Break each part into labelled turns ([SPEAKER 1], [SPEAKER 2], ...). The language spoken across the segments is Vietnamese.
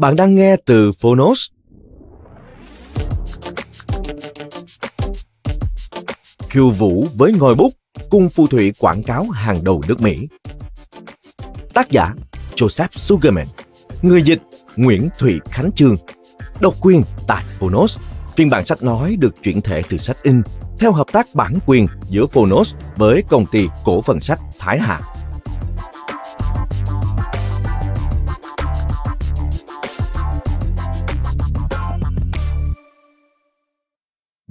[SPEAKER 1] Bạn đang nghe từ Phonos. Khiêu vũ với ngòi bút, cùng phù thủy quảng cáo hàng đầu nước Mỹ. Tác giả Joseph Sugarman, người dịch Nguyễn Thụy Khánh Trương, độc quyền tại Phonos. Phiên bản sách nói được chuyển thể từ sách in theo hợp tác bản quyền giữa Phonos với công ty cổ phần sách Thái Hạ.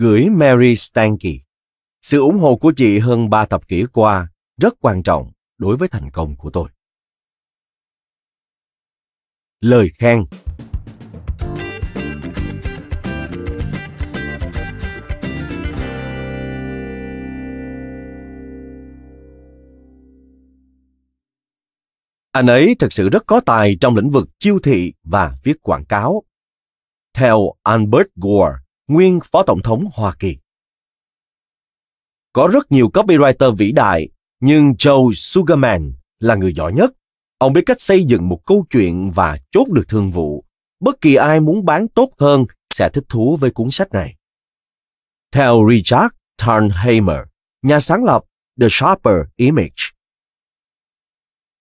[SPEAKER 1] gửi Mary Stanky. Sự ủng hộ của chị hơn 3 thập kỷ qua rất quan trọng đối với thành công của tôi. Lời khen Anh ấy thực sự rất có tài trong lĩnh vực chiêu thị và viết quảng cáo. Theo Albert Gore, nguyên Phó Tổng thống Hoa Kỳ. Có rất nhiều copywriter vĩ đại, nhưng Joe Sugarman là người giỏi nhất. Ông biết cách xây dựng một câu chuyện và chốt được thương vụ. Bất kỳ ai muốn bán tốt hơn sẽ thích thú với cuốn sách này. Theo Richard Tarnheimer, nhà sáng lập The Sharper Image,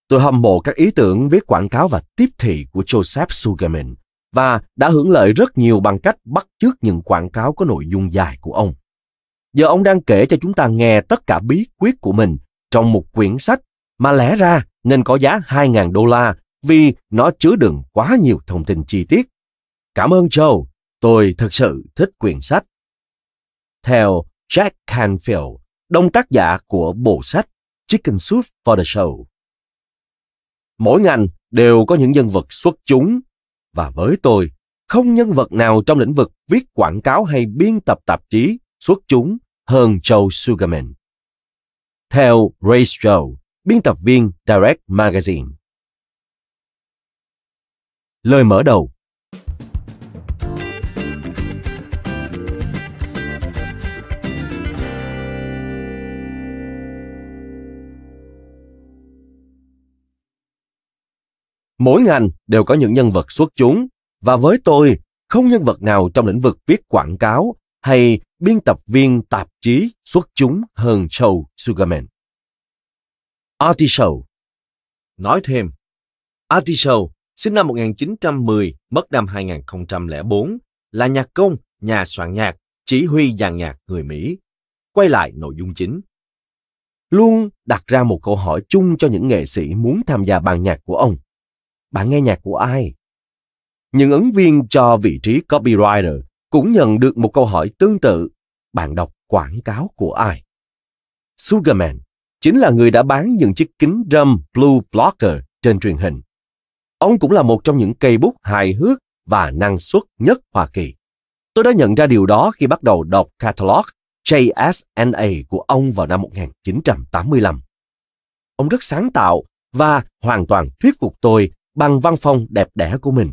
[SPEAKER 1] Tôi hâm mộ các ý tưởng viết quảng cáo và tiếp thị của Joseph Sugarman và đã hưởng lợi rất nhiều bằng cách bắt chước những quảng cáo có nội dung dài của ông. Giờ ông đang kể cho chúng ta nghe tất cả bí quyết của mình trong một quyển sách mà lẽ ra nên có giá 2.000 đô la vì nó chứa đựng quá nhiều thông tin chi tiết. Cảm ơn Joe, tôi thật sự thích quyển sách. Theo Jack Canfield, đông tác giả của bộ sách Chicken Soup for the Soul. Mỗi ngành đều có những nhân vật xuất chúng và với tôi, không nhân vật nào trong lĩnh vực viết quảng cáo hay biên tập tạp chí xuất chúng hơn Joe Sugarman. Theo Ray Show biên tập viên Direct Magazine. Lời mở đầu Mỗi ngành đều có những nhân vật xuất chúng, và với tôi, không nhân vật nào trong lĩnh vực viết quảng cáo hay biên tập viên tạp chí xuất chúng hơn Joe Sugarman. Artichoke Nói thêm, Artichoke sinh năm 1910, mất năm 2004, là nhạc công, nhà soạn nhạc, chỉ huy dàn nhạc người Mỹ. Quay lại nội dung chính. Luôn đặt ra một câu hỏi chung cho những nghệ sĩ muốn tham gia ban nhạc của ông bạn nghe nhạc của ai? Những ứng viên cho vị trí copywriter cũng nhận được một câu hỏi tương tự, bạn đọc quảng cáo của ai? Sugarman chính là người đã bán những chiếc kính râm Blue Blocker trên truyền hình. Ông cũng là một trong những cây bút hài hước và năng suất nhất Hoa Kỳ. Tôi đã nhận ra điều đó khi bắt đầu đọc catalog JSNA của ông vào năm 1985. Ông rất sáng tạo và hoàn toàn thuyết phục tôi bằng văn phòng đẹp đẽ của mình.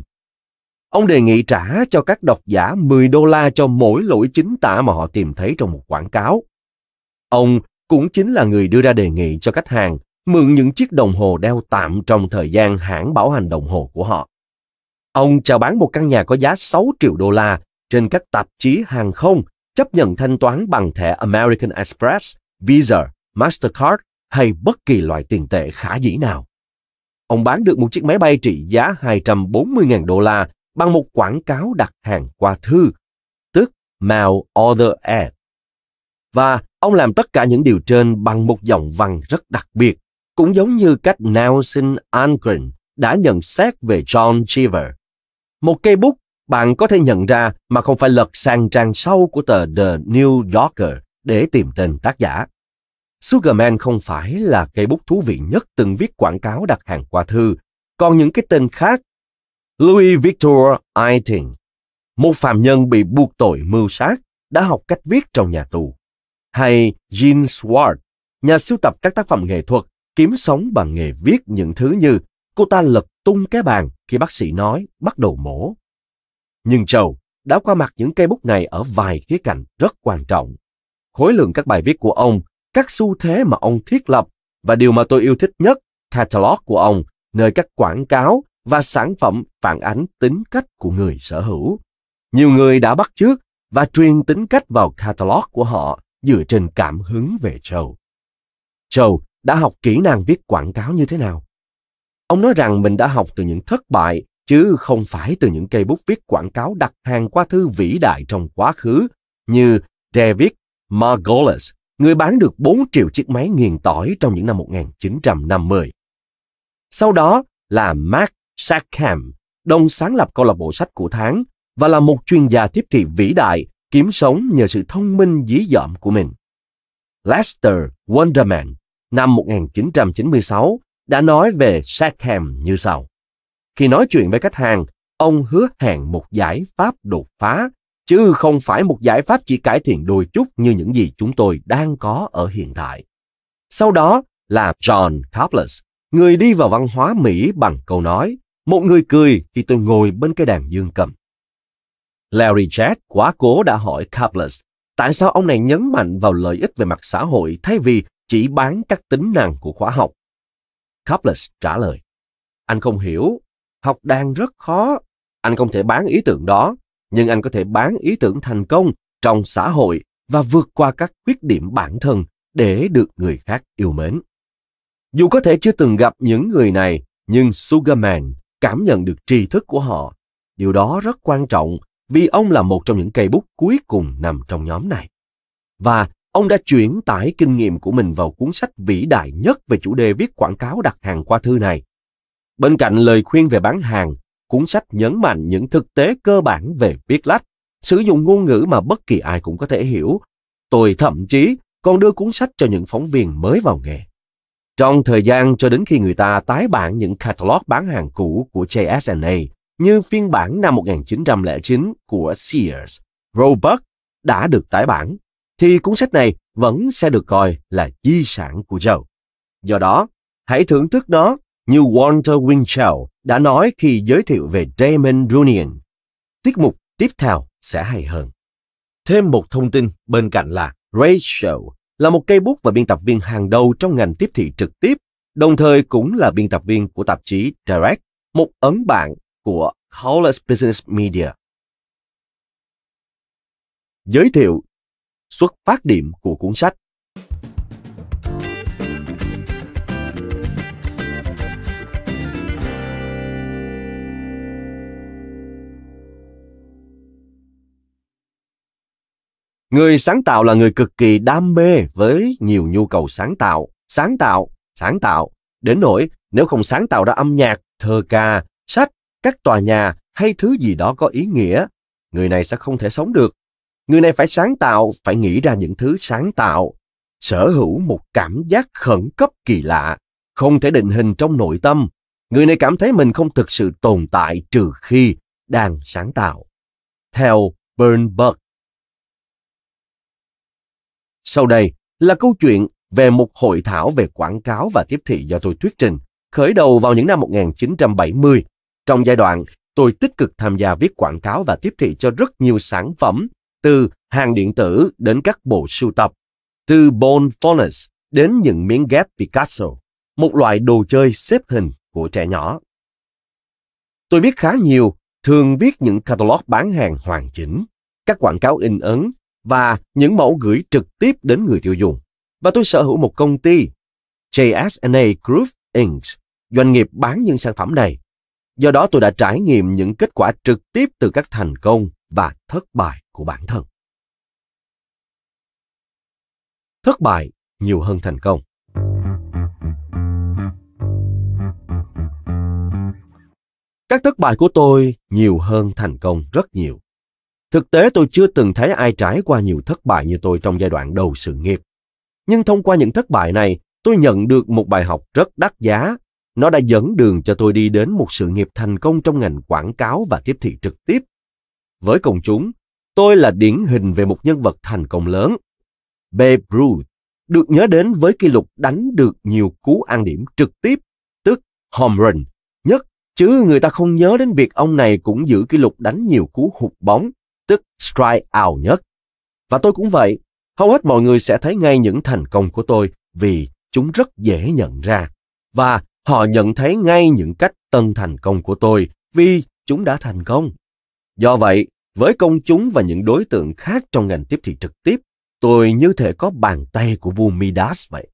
[SPEAKER 1] Ông đề nghị trả cho các độc giả 10 đô la cho mỗi lỗi chính tả mà họ tìm thấy trong một quảng cáo. Ông cũng chính là người đưa ra đề nghị cho khách hàng mượn những chiếc đồng hồ đeo tạm trong thời gian hãng bảo hành đồng hồ của họ. Ông chào bán một căn nhà có giá 6 triệu đô la trên các tạp chí hàng không, chấp nhận thanh toán bằng thẻ American Express, Visa, Mastercard hay bất kỳ loại tiền tệ khả dĩ nào ông bán được một chiếc máy bay trị giá 240.000 đô la bằng một quảng cáo đặt hàng qua thư, tức mail order ad. Và ông làm tất cả những điều trên bằng một giọng văn rất đặc biệt, cũng giống như cách Nelson Algren đã nhận xét về John Cheever. Một cây bút bạn có thể nhận ra mà không phải lật sang trang sau của tờ The New Yorker để tìm tên tác giả. Sugarman không phải là cây bút thú vị nhất từng viết quảng cáo đặt hàng qua thư, còn những cái tên khác Louis Victor Aiting, một phạm nhân bị buộc tội mưu sát, đã học cách viết trong nhà tù. Hay Jean Swart, nhà sưu tập các tác phẩm nghệ thuật, kiếm sống bằng nghề viết những thứ như cô ta lật tung cái bàn khi bác sĩ nói bắt đầu mổ. Nhưng châu đã qua mặt những cây bút này ở vài khía cạnh rất quan trọng. Khối lượng các bài viết của ông các xu thế mà ông thiết lập và điều mà tôi yêu thích nhất, catalog của ông, nơi các quảng cáo và sản phẩm phản ánh tính cách của người sở hữu. Nhiều người đã bắt chước và truyền tính cách vào catalog của họ dựa trên cảm hứng về Joe. Joe đã học kỹ năng viết quảng cáo như thế nào? Ông nói rằng mình đã học từ những thất bại chứ không phải từ những cây bút viết quảng cáo đặt hàng qua thư vĩ đại trong quá khứ như David Margolis người bán được 4 triệu chiếc máy nghiền tỏi trong những năm 1950. Sau đó là Mark Sackham, đồng sáng lập câu lạc bộ sách của tháng và là một chuyên gia tiếp thị vĩ đại kiếm sống nhờ sự thông minh dí dỏm của mình. Lester Wonderman năm 1996 đã nói về Sackham như sau. Khi nói chuyện với khách hàng, ông hứa hẹn một giải pháp đột phá chứ không phải một giải pháp chỉ cải thiện đôi chút như những gì chúng tôi đang có ở hiện tại. Sau đó là John Topless, người đi vào văn hóa Mỹ bằng câu nói, một người cười khi tôi ngồi bên cái đàn dương cầm. Larry Jett quá cố đã hỏi Topless tại sao ông này nhấn mạnh vào lợi ích về mặt xã hội thay vì chỉ bán các tính năng của khóa học. Topless trả lời, anh không hiểu, học đang rất khó, anh không thể bán ý tưởng đó nhưng anh có thể bán ý tưởng thành công trong xã hội và vượt qua các khuyết điểm bản thân để được người khác yêu mến. Dù có thể chưa từng gặp những người này, nhưng Sugarman cảm nhận được tri thức của họ. Điều đó rất quan trọng vì ông là một trong những cây bút cuối cùng nằm trong nhóm này. Và ông đã chuyển tải kinh nghiệm của mình vào cuốn sách vĩ đại nhất về chủ đề viết quảng cáo đặt hàng qua thư này. Bên cạnh lời khuyên về bán hàng, cuốn sách nhấn mạnh những thực tế cơ bản về viết lách, sử dụng ngôn ngữ mà bất kỳ ai cũng có thể hiểu. Tôi thậm chí còn đưa cuốn sách cho những phóng viên mới vào nghề. Trong thời gian cho đến khi người ta tái bản những catalog bán hàng cũ của JSNA như phiên bản năm 1909 của Sears, Roebuck đã được tái bản, thì cuốn sách này vẫn sẽ được coi là di sản của Joe. Do đó, hãy thưởng thức nó như Walter Winchell đã nói khi giới thiệu về Damon Runyon. Tiết mục tiếp theo sẽ hay hơn. Thêm một thông tin bên cạnh là Rachel là một cây bút và biên tập viên hàng đầu trong ngành tiếp thị trực tiếp, đồng thời cũng là biên tập viên của tạp chí Direct, một ấn bản của Hollis Business Media. Giới thiệu Xuất phát điểm của cuốn sách Người sáng tạo là người cực kỳ đam mê với nhiều nhu cầu sáng tạo, sáng tạo, sáng tạo. Đến nỗi nếu không sáng tạo ra âm nhạc, thơ ca, sách, các tòa nhà hay thứ gì đó có ý nghĩa, người này sẽ không thể sống được. Người này phải sáng tạo, phải nghĩ ra những thứ sáng tạo, sở hữu một cảm giác khẩn cấp kỳ lạ, không thể định hình trong nội tâm. Người này cảm thấy mình không thực sự tồn tại trừ khi đang sáng tạo. Theo Bernberg, sau đây là câu chuyện về một hội thảo về quảng cáo và tiếp thị do tôi thuyết trình, khởi đầu vào những năm 1970. Trong giai đoạn, tôi tích cực tham gia viết quảng cáo và tiếp thị cho rất nhiều sản phẩm, từ hàng điện tử đến các bộ sưu tập, từ bone Fonus đến những miếng ghép Picasso, một loại đồ chơi xếp hình của trẻ nhỏ. Tôi viết khá nhiều, thường viết những catalog bán hàng hoàn chỉnh, các quảng cáo in ấn và những mẫu gửi trực tiếp đến người tiêu dùng. Và tôi sở hữu một công ty JSNA Group Inc., doanh nghiệp bán những sản phẩm này. Do đó tôi đã trải nghiệm những kết quả trực tiếp từ các thành công và thất bại của bản thân. Thất bại nhiều hơn thành công. Các thất bại của tôi nhiều hơn thành công rất nhiều. Thực tế tôi chưa từng thấy ai trải qua nhiều thất bại như tôi trong giai đoạn đầu sự nghiệp. Nhưng thông qua những thất bại này, tôi nhận được một bài học rất đắt giá. Nó đã dẫn đường cho tôi đi đến một sự nghiệp thành công trong ngành quảng cáo và tiếp thị trực tiếp. Với công chúng, tôi là điển hình về một nhân vật thành công lớn. Babe Ruth được nhớ đến với kỷ lục đánh được nhiều cú ăn điểm trực tiếp, tức home run nhất, chứ người ta không nhớ đến việc ông này cũng giữ kỷ lục đánh nhiều cú hụt bóng tức strike out nhất. Và tôi cũng vậy, hầu hết mọi người sẽ thấy ngay những thành công của tôi vì chúng rất dễ nhận ra. Và họ nhận thấy ngay những cách tân thành công của tôi vì chúng đã thành công. Do vậy, với công chúng và những đối tượng khác trong ngành tiếp thị trực tiếp, tôi như thể có bàn tay của vua Midas vậy.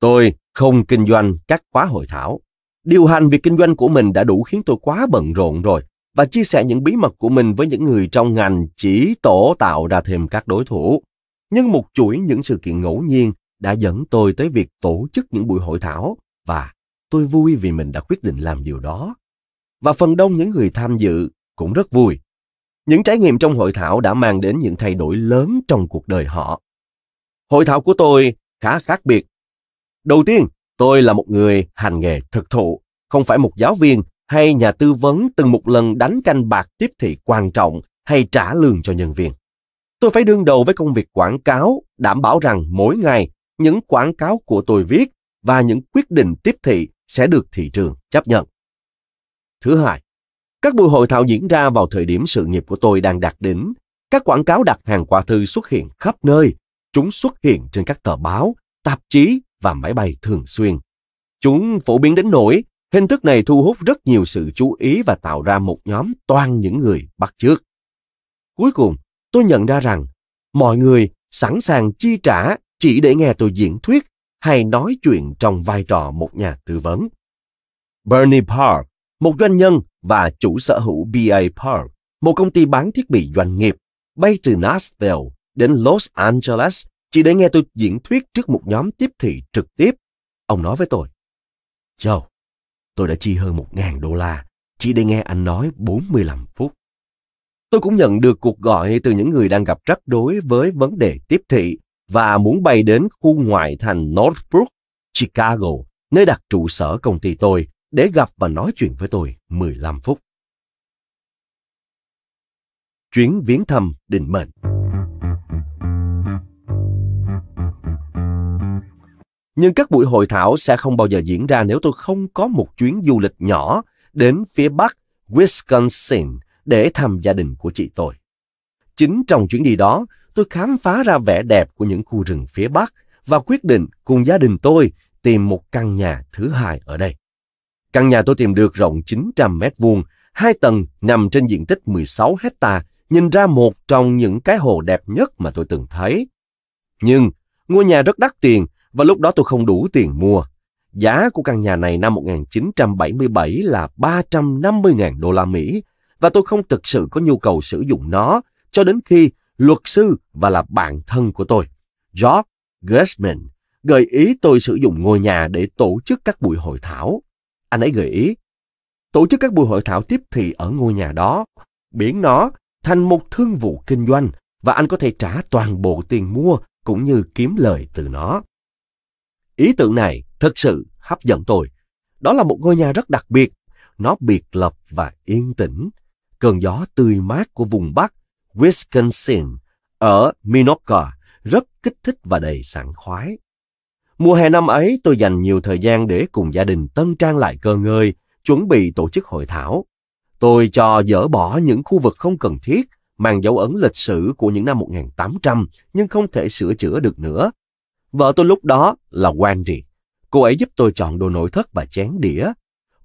[SPEAKER 1] Tôi không kinh doanh các khóa hội thảo. Điều hành việc kinh doanh của mình đã đủ khiến tôi quá bận rộn rồi và chia sẻ những bí mật của mình với những người trong ngành chỉ tổ tạo ra thêm các đối thủ. Nhưng một chuỗi những sự kiện ngẫu nhiên đã dẫn tôi tới việc tổ chức những buổi hội thảo và tôi vui vì mình đã quyết định làm điều đó. Và phần đông những người tham dự cũng rất vui. Những trải nghiệm trong hội thảo đã mang đến những thay đổi lớn trong cuộc đời họ. Hội thảo của tôi khá khác biệt. Đầu tiên, tôi là một người hành nghề thực thụ, không phải một giáo viên hay nhà tư vấn từng một lần đánh canh bạc tiếp thị quan trọng hay trả lương cho nhân viên. Tôi phải đương đầu với công việc quảng cáo, đảm bảo rằng mỗi ngày những quảng cáo của tôi viết và những quyết định tiếp thị sẽ được thị trường chấp nhận. Thứ hai, các buổi hội thảo diễn ra vào thời điểm sự nghiệp của tôi đang đạt đỉnh. Các quảng cáo đặt hàng qua thư xuất hiện khắp nơi. Chúng xuất hiện trên các tờ báo, tạp chí và máy bay thường xuyên. Chúng phổ biến đến nỗi Hình thức này thu hút rất nhiều sự chú ý và tạo ra một nhóm toàn những người bắt chước. Cuối cùng, tôi nhận ra rằng mọi người sẵn sàng chi trả chỉ để nghe tôi diễn thuyết hay nói chuyện trong vai trò một nhà tư vấn. Bernie Park, một doanh nhân và chủ sở hữu BA Park, một công ty bán thiết bị doanh nghiệp, bay từ Nashville đến Los Angeles chỉ để nghe tôi diễn thuyết trước một nhóm tiếp thị trực tiếp. Ông nói với tôi, Joe, Tôi đã chi hơn một ngàn đô la chỉ để nghe anh nói 45 phút. Tôi cũng nhận được cuộc gọi từ những người đang gặp rắc rối với vấn đề tiếp thị và muốn bay đến khu ngoại thành Northbrook, Chicago, nơi đặt trụ sở công ty tôi để gặp và nói chuyện với tôi 15 phút. Chuyến viếng thăm định mệnh Nhưng các buổi hội thảo sẽ không bao giờ diễn ra nếu tôi không có một chuyến du lịch nhỏ đến phía bắc Wisconsin để thăm gia đình của chị tôi. Chính trong chuyến đi đó, tôi khám phá ra vẻ đẹp của những khu rừng phía bắc và quyết định cùng gia đình tôi tìm một căn nhà thứ hai ở đây. Căn nhà tôi tìm được rộng 900 mét vuông, hai tầng nằm trên diện tích 16 hecta, nhìn ra một trong những cái hồ đẹp nhất mà tôi từng thấy. Nhưng ngôi nhà rất đắt tiền và lúc đó tôi không đủ tiền mua. Giá của căn nhà này năm 1977 là 350.000 đô la Mỹ và tôi không thực sự có nhu cầu sử dụng nó cho đến khi luật sư và là bạn thân của tôi, George Gersman, gợi ý tôi sử dụng ngôi nhà để tổ chức các buổi hội thảo. Anh ấy gợi ý tổ chức các buổi hội thảo tiếp thị ở ngôi nhà đó, biến nó thành một thương vụ kinh doanh và anh có thể trả toàn bộ tiền mua cũng như kiếm lời từ nó. Ý tưởng này thật sự hấp dẫn tôi. Đó là một ngôi nhà rất đặc biệt. Nó biệt lập và yên tĩnh. Cơn gió tươi mát của vùng Bắc, Wisconsin, ở Minocca rất kích thích và đầy sảng khoái. Mùa hè năm ấy, tôi dành nhiều thời gian để cùng gia đình tân trang lại cơ ngơi, chuẩn bị tổ chức hội thảo. Tôi cho dỡ bỏ những khu vực không cần thiết, mang dấu ấn lịch sử của những năm 1800 nhưng không thể sửa chữa được nữa Vợ tôi lúc đó là Wendy. Cô ấy giúp tôi chọn đồ nội thất và chén đĩa.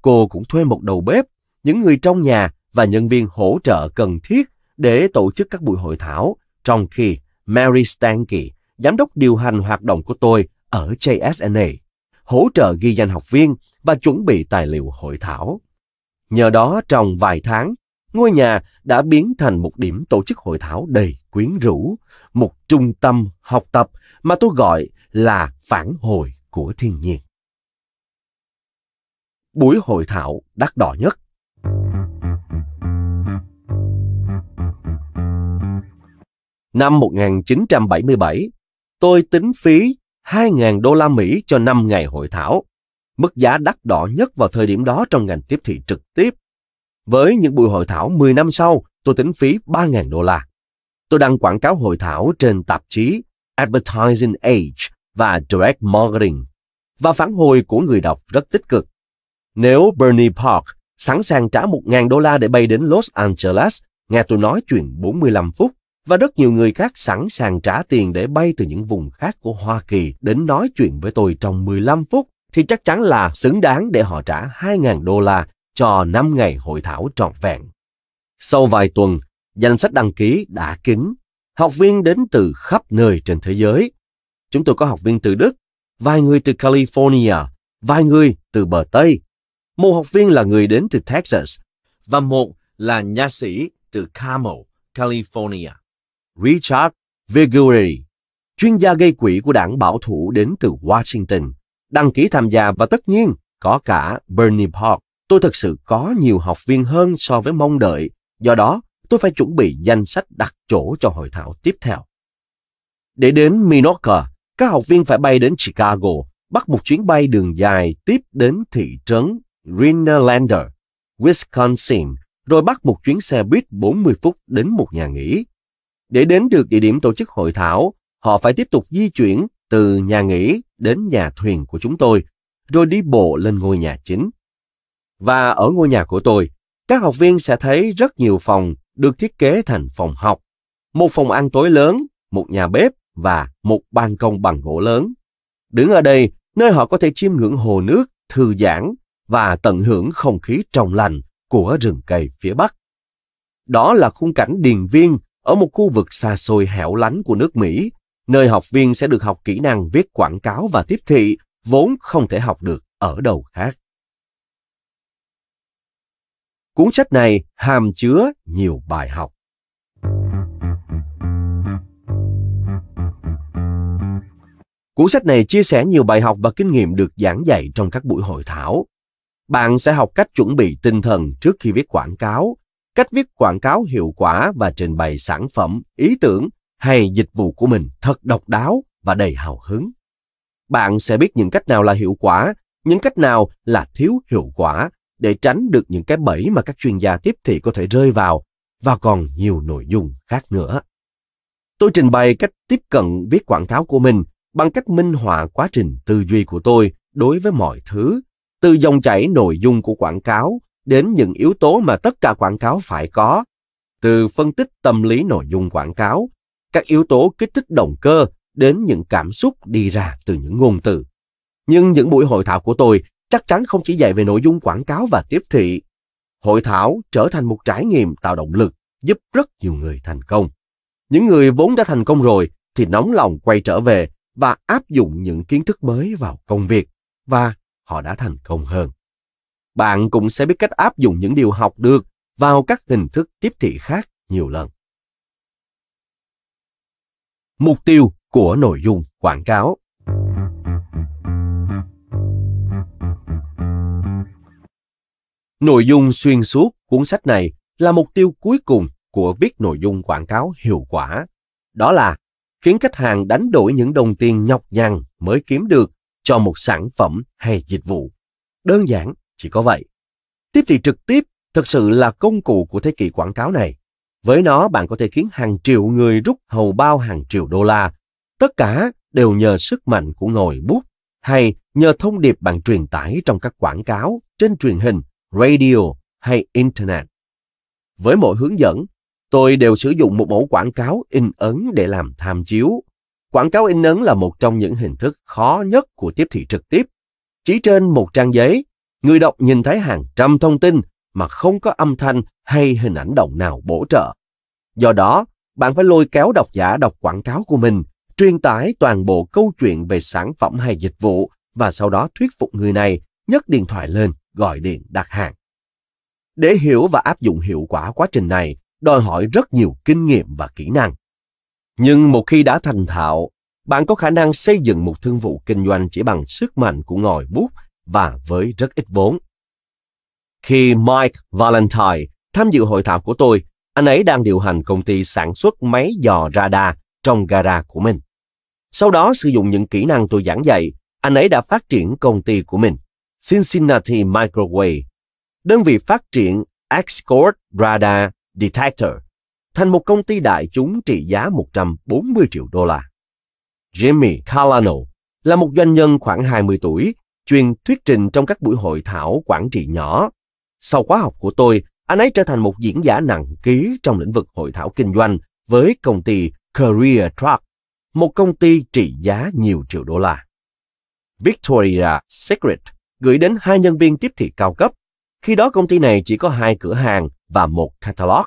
[SPEAKER 1] Cô cũng thuê một đầu bếp, những người trong nhà và nhân viên hỗ trợ cần thiết để tổ chức các buổi hội thảo, trong khi Mary Stanky, giám đốc điều hành hoạt động của tôi ở JSNA, hỗ trợ ghi danh học viên và chuẩn bị tài liệu hội thảo. Nhờ đó trong vài tháng, ngôi nhà đã biến thành một điểm tổ chức hội thảo đầy quyến rũ, một trung tâm học tập mà tôi gọi là phản hồi của thiên nhiên. Buổi hội thảo đắt đỏ nhất Năm 1977, tôi tính phí 2.000 đô la Mỹ cho 5 ngày hội thảo, mức giá đắt đỏ nhất vào thời điểm đó trong ngành tiếp thị trực tiếp. Với những buổi hội thảo 10 năm sau, tôi tính phí 3.000 đô la. Tôi đăng quảng cáo hội thảo trên tạp chí Advertising Age và direct marketing và phản hồi của người đọc rất tích cực. Nếu Bernie Park sẵn sàng trả 1.000 đô la để bay đến Los Angeles, nghe tôi nói chuyện 45 phút, và rất nhiều người khác sẵn sàng trả tiền để bay từ những vùng khác của Hoa Kỳ đến nói chuyện với tôi trong 15 phút, thì chắc chắn là xứng đáng để họ trả 2.000 đô la cho 5 ngày hội thảo trọn vẹn. Sau vài tuần, danh sách đăng ký đã kín. Học viên đến từ khắp nơi trên thế giới Chúng tôi có học viên từ Đức, vài người từ California, vài người từ bờ Tây. Một học viên là người đến từ Texas và một là nha sĩ từ Carmel, California. Richard Vigueri, chuyên gia gây quỹ của đảng bảo thủ đến từ Washington, đăng ký tham gia và tất nhiên có cả Bernie Park. Tôi thật sự có nhiều học viên hơn so với mong đợi, do đó tôi phải chuẩn bị danh sách đặt chỗ cho hội thảo tiếp theo. Để đến Minoka, các học viên phải bay đến Chicago, bắt một chuyến bay đường dài tiếp đến thị trấn Rhinelander, Wisconsin, rồi bắt một chuyến xe buýt 40 phút đến một nhà nghỉ. Để đến được địa điểm tổ chức hội thảo, họ phải tiếp tục di chuyển từ nhà nghỉ đến nhà thuyền của chúng tôi, rồi đi bộ lên ngôi nhà chính. Và ở ngôi nhà của tôi, các học viên sẽ thấy rất nhiều phòng được thiết kế thành phòng học, một phòng ăn tối lớn, một nhà bếp, và một ban công bằng gỗ lớn. Đứng ở đây, nơi họ có thể chiêm ngưỡng hồ nước, thư giãn và tận hưởng không khí trong lành của rừng cây phía Bắc. Đó là khung cảnh điền viên ở một khu vực xa xôi hẻo lánh của nước Mỹ, nơi học viên sẽ được học kỹ năng viết quảng cáo và tiếp thị vốn không thể học được ở đâu khác. Cuốn sách này hàm chứa nhiều bài học. Cuốn sách này chia sẻ nhiều bài học và kinh nghiệm được giảng dạy trong các buổi hội thảo. Bạn sẽ học cách chuẩn bị tinh thần trước khi viết quảng cáo, cách viết quảng cáo hiệu quả và trình bày sản phẩm, ý tưởng hay dịch vụ của mình thật độc đáo và đầy hào hứng. Bạn sẽ biết những cách nào là hiệu quả, những cách nào là thiếu hiệu quả để tránh được những cái bẫy mà các chuyên gia tiếp thị có thể rơi vào và còn nhiều nội dung khác nữa. Tôi trình bày cách tiếp cận viết quảng cáo của mình bằng cách minh họa quá trình tư duy của tôi đối với mọi thứ, từ dòng chảy nội dung của quảng cáo đến những yếu tố mà tất cả quảng cáo phải có, từ phân tích tâm lý nội dung quảng cáo, các yếu tố kích thích động cơ đến những cảm xúc đi ra từ những ngôn từ. Nhưng những buổi hội thảo của tôi chắc chắn không chỉ dạy về nội dung quảng cáo và tiếp thị. Hội thảo trở thành một trải nghiệm tạo động lực giúp rất nhiều người thành công. Những người vốn đã thành công rồi thì nóng lòng quay trở về và áp dụng những kiến thức mới vào công việc và họ đã thành công hơn. Bạn cũng sẽ biết cách áp dụng những điều học được vào các hình thức tiếp thị khác nhiều lần. Mục tiêu của nội dung quảng cáo Nội dung xuyên suốt cuốn sách này là mục tiêu cuối cùng của viết nội dung quảng cáo hiệu quả. Đó là khiến khách hàng đánh đổi những đồng tiền nhọc nhằn mới kiếm được cho một sản phẩm hay dịch vụ. Đơn giản chỉ có vậy. Tiếp thị trực tiếp thực sự là công cụ của thế kỷ quảng cáo này. Với nó bạn có thể khiến hàng triệu người rút hầu bao hàng triệu đô la. Tất cả đều nhờ sức mạnh của ngòi bút hay nhờ thông điệp bạn truyền tải trong các quảng cáo trên truyền hình, radio hay internet. Với mỗi hướng dẫn, Tôi đều sử dụng một mẫu quảng cáo in ấn để làm tham chiếu. Quảng cáo in ấn là một trong những hình thức khó nhất của tiếp thị trực tiếp. Chỉ trên một trang giấy, người đọc nhìn thấy hàng trăm thông tin mà không có âm thanh hay hình ảnh động nào bổ trợ. Do đó, bạn phải lôi kéo độc giả đọc quảng cáo của mình, truyền tải toàn bộ câu chuyện về sản phẩm hay dịch vụ và sau đó thuyết phục người này nhấc điện thoại lên gọi điện đặt hàng. Để hiểu và áp dụng hiệu quả quá trình này, đòi hỏi rất nhiều kinh nghiệm và kỹ năng. Nhưng một khi đã thành thạo, bạn có khả năng xây dựng một thương vụ kinh doanh chỉ bằng sức mạnh của ngòi bút và với rất ít vốn. Khi Mike Valentine tham dự hội thảo của tôi, anh ấy đang điều hành công ty sản xuất máy dò radar trong gara của mình. Sau đó sử dụng những kỹ năng tôi giảng dạy, anh ấy đã phát triển công ty của mình, Cincinnati Microwave, đơn vị phát triển Xcord Radar Detector thành một công ty đại chúng trị giá 140 triệu đô la. Jimmy Calano là một doanh nhân khoảng 20 tuổi, chuyên thuyết trình trong các buổi hội thảo quản trị nhỏ. Sau khóa học của tôi, anh ấy trở thành một diễn giả nặng ký trong lĩnh vực hội thảo kinh doanh với công ty Career Track, một công ty trị giá nhiều triệu đô la. Victoria Secret gửi đến hai nhân viên tiếp thị cao cấp. Khi đó công ty này chỉ có hai cửa hàng và một catalog.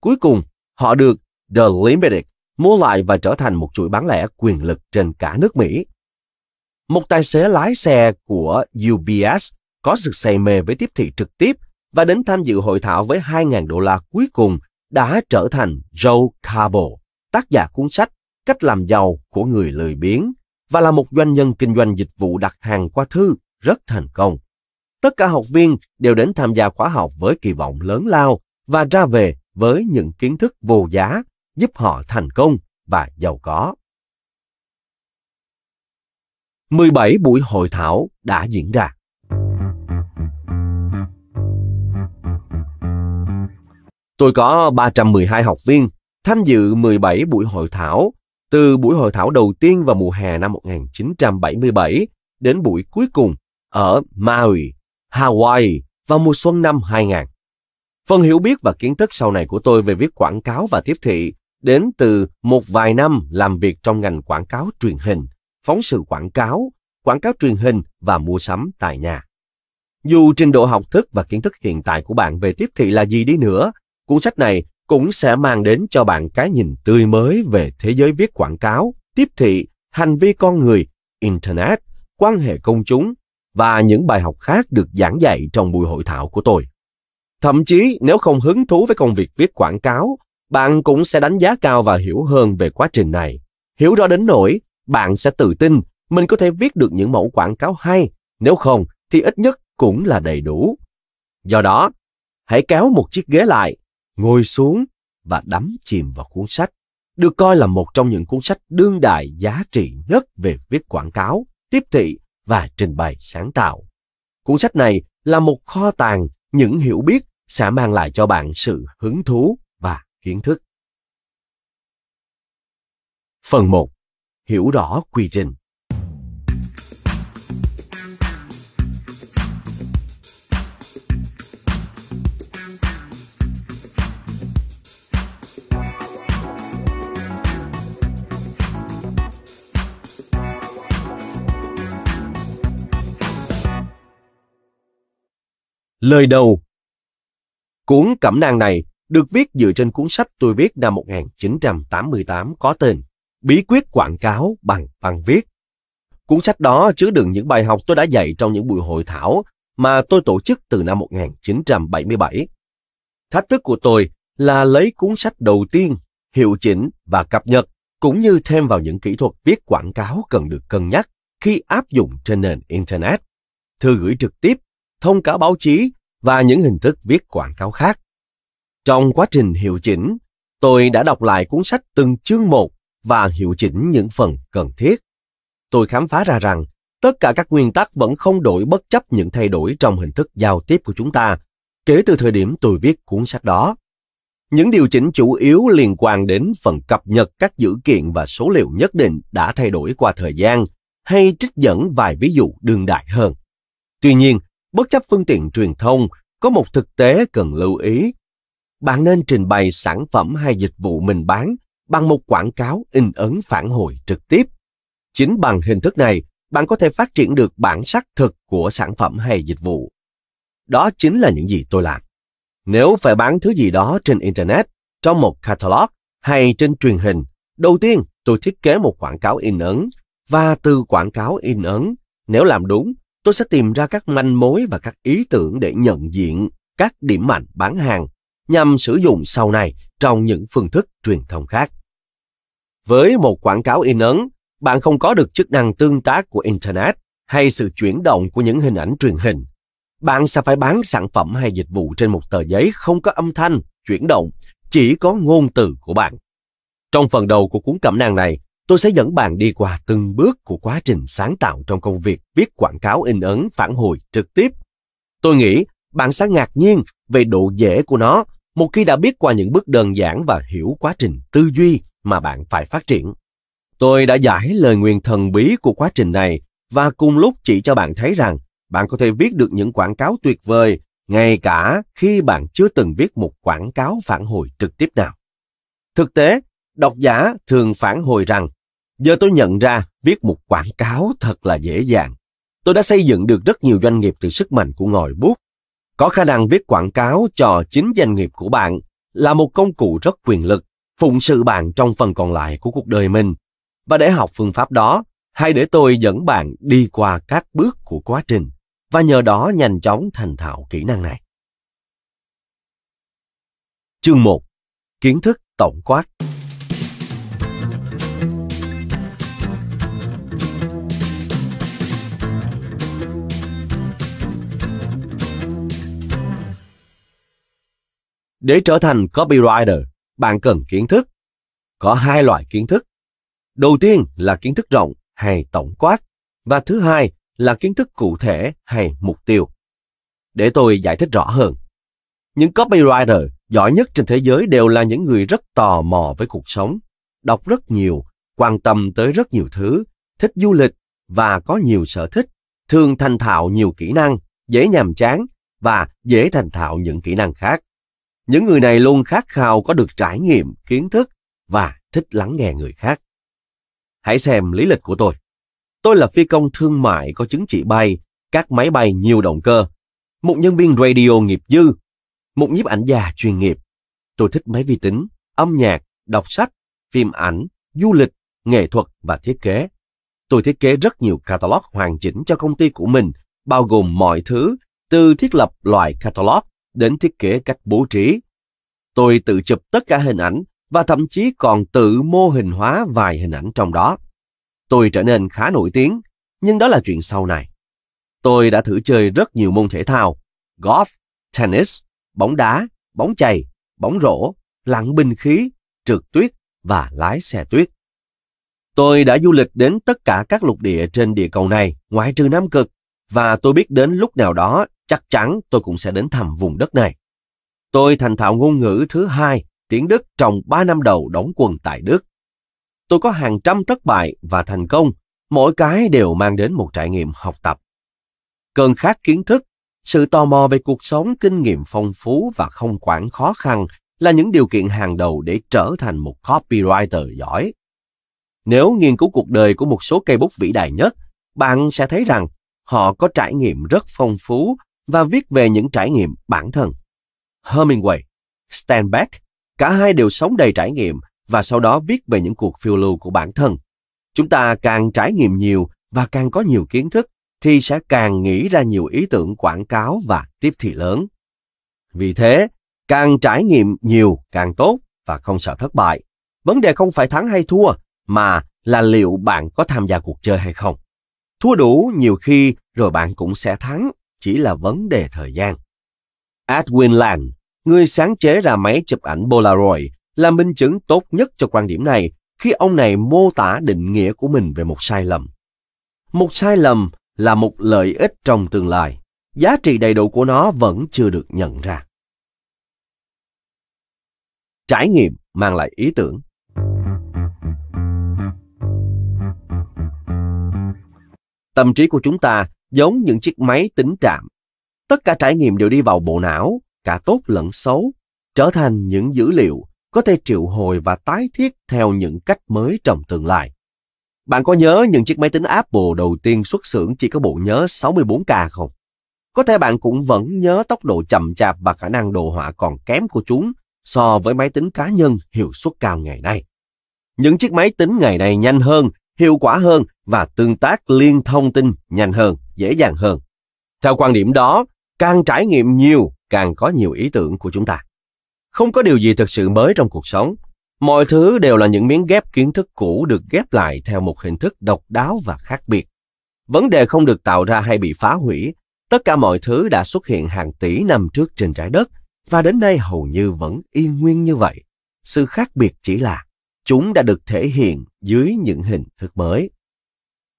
[SPEAKER 1] Cuối cùng, họ được The Limited mua lại và trở thành một chuỗi bán lẻ quyền lực trên cả nước Mỹ. Một tài xế lái xe của UBS có sự say mê với tiếp thị trực tiếp và đến tham dự hội thảo với 2.000 đô la cuối cùng đã trở thành Joe Cable, tác giả cuốn sách Cách làm giàu của người lười biếng và là một doanh nhân kinh doanh dịch vụ đặt hàng qua thư rất thành công. Tất cả học viên đều đến tham gia khóa học với kỳ vọng lớn lao và ra về với những kiến thức vô giá giúp họ thành công và giàu có. 17 buổi hội thảo đã diễn ra. Tôi có 312 học viên tham dự 17 buổi hội thảo, từ buổi hội thảo đầu tiên vào mùa hè năm 1977 đến buổi cuối cùng ở Maui, Hawaii vào mùa xuân năm 2000. Phần hiểu biết và kiến thức sau này của tôi về viết quảng cáo và tiếp thị đến từ một vài năm làm việc trong ngành quảng cáo truyền hình, phóng sự quảng cáo, quảng cáo truyền hình và mua sắm tại nhà. Dù trình độ học thức và kiến thức hiện tại của bạn về tiếp thị là gì đi nữa, cuốn sách này cũng sẽ mang đến cho bạn cái nhìn tươi mới về thế giới viết quảng cáo, tiếp thị, hành vi con người, Internet, quan hệ công chúng và những bài học khác được giảng dạy trong buổi hội thảo của tôi. Thậm chí nếu không hứng thú với công việc viết quảng cáo, bạn cũng sẽ đánh giá cao và hiểu hơn về quá trình này. Hiểu rõ đến nỗi, bạn sẽ tự tin mình có thể viết được những mẫu quảng cáo hay, nếu không thì ít nhất cũng là đầy đủ. Do đó, hãy kéo một chiếc ghế lại, ngồi xuống và đắm chìm vào cuốn sách, được coi là một trong những cuốn sách đương đại giá trị nhất về viết quảng cáo, tiếp thị và trình bày sáng tạo. Cuốn sách này là một kho tàng những hiểu biết sẽ mang lại cho bạn sự hứng thú và kiến thức. Phần 1. Hiểu rõ quy trình Lời đầu Cuốn cẩm nang này được viết dựa trên cuốn sách tôi viết năm 1988 có tên Bí quyết quảng cáo bằng văn viết. Cuốn sách đó chứa đựng những bài học tôi đã dạy trong những buổi hội thảo mà tôi tổ chức từ năm 1977. Thách thức của tôi là lấy cuốn sách đầu tiên, hiệu chỉnh và cập nhật, cũng như thêm vào những kỹ thuật viết quảng cáo cần được cân nhắc khi áp dụng trên nền Internet. Thư gửi trực tiếp thông cáo báo chí và những hình thức viết quảng cáo khác. Trong quá trình hiệu chỉnh, tôi đã đọc lại cuốn sách từng chương một và hiệu chỉnh những phần cần thiết. Tôi khám phá ra rằng tất cả các nguyên tắc vẫn không đổi bất chấp những thay đổi trong hình thức giao tiếp của chúng ta kể từ thời điểm tôi viết cuốn sách đó. Những điều chỉnh chủ yếu liên quan đến phần cập nhật các dữ kiện và số liệu nhất định đã thay đổi qua thời gian hay trích dẫn vài ví dụ đương đại hơn. Tuy nhiên, bất chấp phương tiện truyền thông, có một thực tế cần lưu ý. Bạn nên trình bày sản phẩm hay dịch vụ mình bán bằng một quảng cáo in ấn phản hồi trực tiếp. Chính bằng hình thức này, bạn có thể phát triển được bản sắc thực của sản phẩm hay dịch vụ. Đó chính là những gì tôi làm. Nếu phải bán thứ gì đó trên Internet, trong một catalog hay trên truyền hình, đầu tiên tôi thiết kế một quảng cáo in ấn và từ quảng cáo in ấn, nếu làm đúng, tôi sẽ tìm ra các manh mối và các ý tưởng để nhận diện các điểm mạnh bán hàng nhằm sử dụng sau này trong những phương thức truyền thông khác. Với một quảng cáo in ấn, bạn không có được chức năng tương tác của Internet hay sự chuyển động của những hình ảnh truyền hình. Bạn sẽ phải bán sản phẩm hay dịch vụ trên một tờ giấy không có âm thanh, chuyển động, chỉ có ngôn từ của bạn. Trong phần đầu của cuốn cẩm nang này, Tôi sẽ dẫn bạn đi qua từng bước của quá trình sáng tạo trong công việc viết quảng cáo in ấn phản hồi trực tiếp. Tôi nghĩ bạn sẽ ngạc nhiên về độ dễ của nó một khi đã biết qua những bước đơn giản và hiểu quá trình tư duy mà bạn phải phát triển. Tôi đã giải lời nguyền thần bí của quá trình này và cùng lúc chỉ cho bạn thấy rằng bạn có thể viết được những quảng cáo tuyệt vời ngay cả khi bạn chưa từng viết một quảng cáo phản hồi trực tiếp nào. Thực tế, độc giả thường phản hồi rằng Giờ tôi nhận ra viết một quảng cáo thật là dễ dàng. Tôi đã xây dựng được rất nhiều doanh nghiệp từ sức mạnh của ngòi bút. Có khả năng viết quảng cáo cho chính doanh nghiệp của bạn là một công cụ rất quyền lực, phụng sự bạn trong phần còn lại của cuộc đời mình. Và để học phương pháp đó, hãy để tôi dẫn bạn đi qua các bước của quá trình và nhờ đó nhanh chóng thành thạo kỹ năng này. Chương 1. Kiến thức tổng quát Để trở thành copywriter, bạn cần kiến thức. Có hai loại kiến thức. Đầu tiên là kiến thức rộng hay tổng quát, và thứ hai là kiến thức cụ thể hay mục tiêu. Để tôi giải thích rõ hơn. Những copywriter giỏi nhất trên thế giới đều là những người rất tò mò với cuộc sống, đọc rất nhiều, quan tâm tới rất nhiều thứ, thích du lịch và có nhiều sở thích, thường thành thạo nhiều kỹ năng, dễ nhàm chán và dễ thành thạo những kỹ năng khác. Những người này luôn khát khao có được trải nghiệm, kiến thức và thích lắng nghe người khác. Hãy xem lý lịch của tôi. Tôi là phi công thương mại có chứng chỉ bay, các máy bay nhiều động cơ, một nhân viên radio nghiệp dư, một nhiếp ảnh gia chuyên nghiệp. Tôi thích máy vi tính, âm nhạc, đọc sách, phim ảnh, du lịch, nghệ thuật và thiết kế. Tôi thiết kế rất nhiều catalog hoàn chỉnh cho công ty của mình, bao gồm mọi thứ từ thiết lập loại catalog đến thiết kế cách bố trí. Tôi tự chụp tất cả hình ảnh và thậm chí còn tự mô hình hóa vài hình ảnh trong đó. Tôi trở nên khá nổi tiếng, nhưng đó là chuyện sau này. Tôi đã thử chơi rất nhiều môn thể thao, golf, tennis, bóng đá, bóng chày, bóng rổ, lặn binh khí, trượt tuyết và lái xe tuyết. Tôi đã du lịch đến tất cả các lục địa trên địa cầu này ngoại trừ Nam Cực và tôi biết đến lúc nào đó chắc chắn tôi cũng sẽ đến thăm vùng đất này. Tôi thành thạo ngôn ngữ thứ hai, tiếng Đức trong 3 năm đầu đóng quân tại Đức. Tôi có hàng trăm thất bại và thành công, mỗi cái đều mang đến một trải nghiệm học tập. Cơn khát kiến thức, sự tò mò về cuộc sống, kinh nghiệm phong phú và không quản khó khăn là những điều kiện hàng đầu để trở thành một copywriter giỏi. Nếu nghiên cứu cuộc đời của một số cây bút vĩ đại nhất, bạn sẽ thấy rằng họ có trải nghiệm rất phong phú và viết về những trải nghiệm bản thân. Hemingway, Steinbeck, cả hai đều sống đầy trải nghiệm và sau đó viết về những cuộc phiêu lưu của bản thân. Chúng ta càng trải nghiệm nhiều và càng có nhiều kiến thức thì sẽ càng nghĩ ra nhiều ý tưởng quảng cáo và tiếp thị lớn. Vì thế, càng trải nghiệm nhiều càng tốt và không sợ thất bại. Vấn đề không phải thắng hay thua mà là liệu bạn có tham gia cuộc chơi hay không. Thua đủ nhiều khi rồi bạn cũng sẽ thắng, chỉ là vấn đề thời gian. Edwin Land, người sáng chế ra máy chụp ảnh Polaroid, là minh chứng tốt nhất cho quan điểm này khi ông này mô tả định nghĩa của mình về một sai lầm. Một sai lầm là một lợi ích trong tương lai, giá trị đầy đủ của nó vẫn chưa được nhận ra. Trải nghiệm mang lại ý tưởng Tâm trí của chúng ta giống những chiếc máy tính trạm. Tất cả trải nghiệm đều đi vào bộ não, cả tốt lẫn xấu, trở thành những dữ liệu có thể triệu hồi và tái thiết theo những cách mới trong tương lai. Bạn có nhớ những chiếc máy tính Apple đầu tiên xuất xưởng chỉ có bộ nhớ 64K không? Có thể bạn cũng vẫn nhớ tốc độ chậm chạp và khả năng đồ họa còn kém của chúng so với máy tính cá nhân hiệu suất cao ngày nay. Những chiếc máy tính ngày nay nhanh hơn hiệu quả hơn và tương tác liên thông tin nhanh hơn, dễ dàng hơn. Theo quan điểm đó, càng trải nghiệm nhiều, càng có nhiều ý tưởng của chúng ta. Không có điều gì thực sự mới trong cuộc sống. Mọi thứ đều là những miếng ghép kiến thức cũ được ghép lại theo một hình thức độc đáo và khác biệt. Vấn đề không được tạo ra hay bị phá hủy. Tất cả mọi thứ đã xuất hiện hàng tỷ năm trước trên trái đất và đến nay hầu như vẫn y nguyên như vậy. Sự khác biệt chỉ là chúng đã được thể hiện dưới những hình thức mới.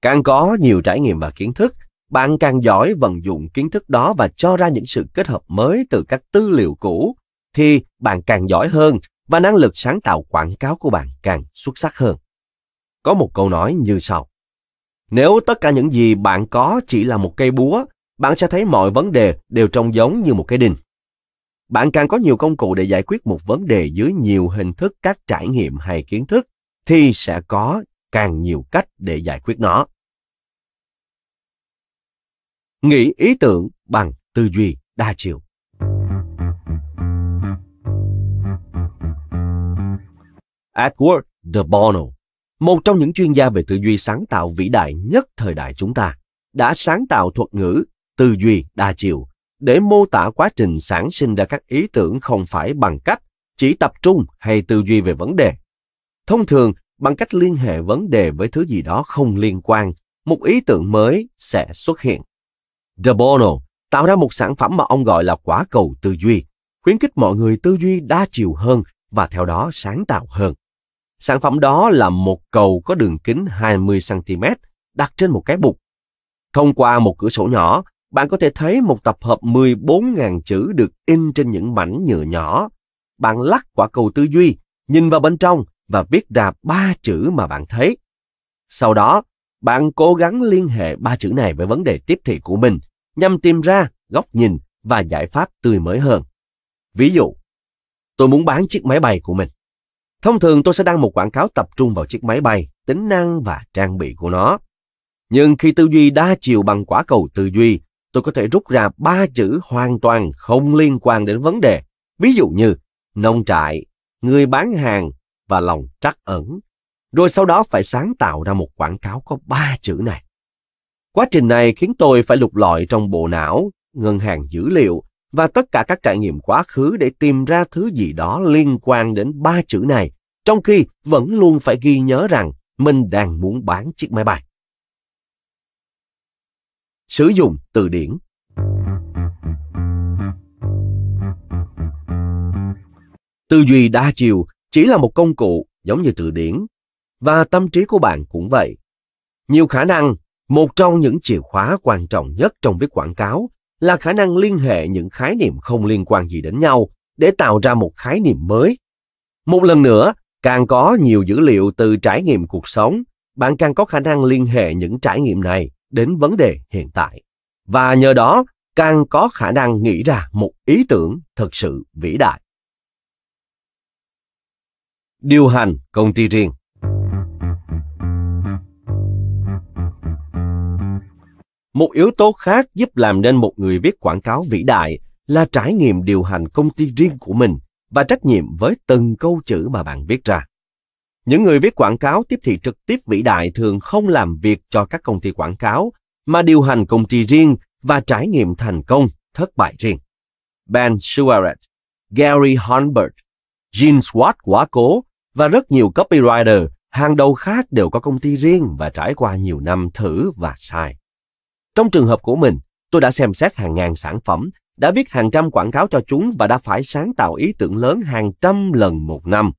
[SPEAKER 1] Càng có nhiều trải nghiệm và kiến thức, bạn càng giỏi vận dụng kiến thức đó và cho ra những sự kết hợp mới từ các tư liệu cũ, thì bạn càng giỏi hơn và năng lực sáng tạo quảng cáo của bạn càng xuất sắc hơn. Có một câu nói như sau. Nếu tất cả những gì bạn có chỉ là một cây búa, bạn sẽ thấy mọi vấn đề đều trông giống như một cái đinh bạn càng có nhiều công cụ để giải quyết một vấn đề dưới nhiều hình thức các trải nghiệm hay kiến thức thì sẽ có càng nhiều cách để giải quyết nó nghĩ ý tưởng bằng tư duy đa chiều Edward de Bono, một trong những chuyên gia về tư duy sáng tạo vĩ đại nhất thời đại chúng ta, đã sáng tạo thuật ngữ tư duy đa chiều để mô tả quá trình sản sinh ra các ý tưởng không phải bằng cách chỉ tập trung hay tư duy về vấn đề. Thông thường, bằng cách liên hệ vấn đề với thứ gì đó không liên quan, một ý tưởng mới sẽ xuất hiện. De Bono tạo ra một sản phẩm mà ông gọi là quả cầu tư duy, khuyến khích mọi người tư duy đa chiều hơn và theo đó sáng tạo hơn. Sản phẩm đó là một cầu có đường kính 20cm đặt trên một cái bục. Thông qua một cửa sổ nhỏ, bạn có thể thấy một tập hợp 14.000 chữ được in trên những mảnh nhựa nhỏ. Bạn lắc quả cầu tư duy, nhìn vào bên trong và viết ra ba chữ mà bạn thấy. Sau đó, bạn cố gắng liên hệ ba chữ này với vấn đề tiếp thị của mình nhằm tìm ra góc nhìn và giải pháp tươi mới hơn. Ví dụ, tôi muốn bán chiếc máy bay của mình. Thông thường tôi sẽ đăng một quảng cáo tập trung vào chiếc máy bay, tính năng và trang bị của nó. Nhưng khi tư duy đa chiều bằng quả cầu tư duy, tôi có thể rút ra ba chữ hoàn toàn không liên quan đến vấn đề. Ví dụ như nông trại, người bán hàng và lòng trắc ẩn. Rồi sau đó phải sáng tạo ra một quảng cáo có ba chữ này. Quá trình này khiến tôi phải lục lọi trong bộ não, ngân hàng dữ liệu và tất cả các trải nghiệm quá khứ để tìm ra thứ gì đó liên quan đến ba chữ này, trong khi vẫn luôn phải ghi nhớ rằng mình đang muốn bán chiếc máy bay. Sử dụng từ điển. Tư duy đa chiều chỉ là một công cụ giống như từ điển và tâm trí của bạn cũng vậy. Nhiều khả năng, một trong những chìa khóa quan trọng nhất trong viết quảng cáo là khả năng liên hệ những khái niệm không liên quan gì đến nhau để tạo ra một khái niệm mới. Một lần nữa, càng có nhiều dữ liệu từ trải nghiệm cuộc sống, bạn càng có khả năng liên hệ những trải nghiệm này đến vấn đề hiện tại. Và nhờ đó, càng có khả năng nghĩ ra một ý tưởng thật sự vĩ đại. Điều hành công ty riêng Một yếu tố khác giúp làm nên một người viết quảng cáo vĩ đại là trải nghiệm điều hành công ty riêng của mình và trách nhiệm với từng câu chữ mà bạn viết ra. Những người viết quảng cáo tiếp thị trực tiếp vĩ đại thường không làm việc cho các công ty quảng cáo, mà điều hành công ty riêng và trải nghiệm thành công, thất bại riêng. Ben Suaret, Gary Hornbert, Gene Swart quá cố và rất nhiều copywriter hàng đầu khác đều có công ty riêng và trải qua nhiều năm thử và sai. Trong trường hợp của mình, tôi đã xem xét hàng ngàn sản phẩm, đã viết hàng trăm quảng cáo cho chúng và đã phải sáng tạo ý tưởng lớn hàng trăm lần một năm.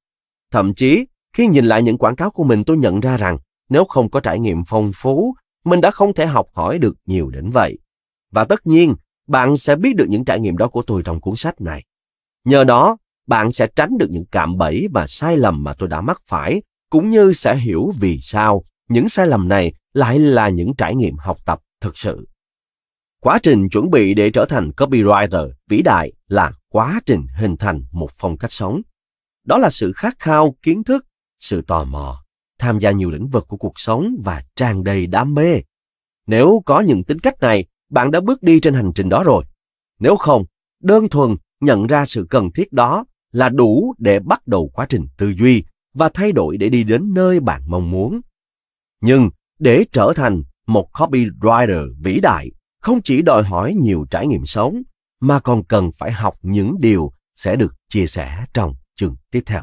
[SPEAKER 1] Thậm chí, khi nhìn lại những quảng cáo của mình tôi nhận ra rằng nếu không có trải nghiệm phong phú, mình đã không thể học hỏi được nhiều đến vậy. Và tất nhiên, bạn sẽ biết được những trải nghiệm đó của tôi trong cuốn sách này. Nhờ đó, bạn sẽ tránh được những cạm bẫy và sai lầm mà tôi đã mắc phải, cũng như sẽ hiểu vì sao những sai lầm này lại là những trải nghiệm học tập thực sự. Quá trình chuẩn bị để trở thành copywriter vĩ đại là quá trình hình thành một phong cách sống. Đó là sự khát khao kiến thức sự tò mò, tham gia nhiều lĩnh vực của cuộc sống và tràn đầy đam mê. Nếu có những tính cách này, bạn đã bước đi trên hành trình đó rồi. Nếu không, đơn thuần nhận ra sự cần thiết đó là đủ để bắt đầu quá trình tư duy và thay đổi để đi đến nơi bạn mong muốn. Nhưng để trở thành một copywriter vĩ đại không chỉ đòi hỏi nhiều trải nghiệm sống mà còn cần phải học những điều sẽ được chia sẻ trong chương tiếp theo.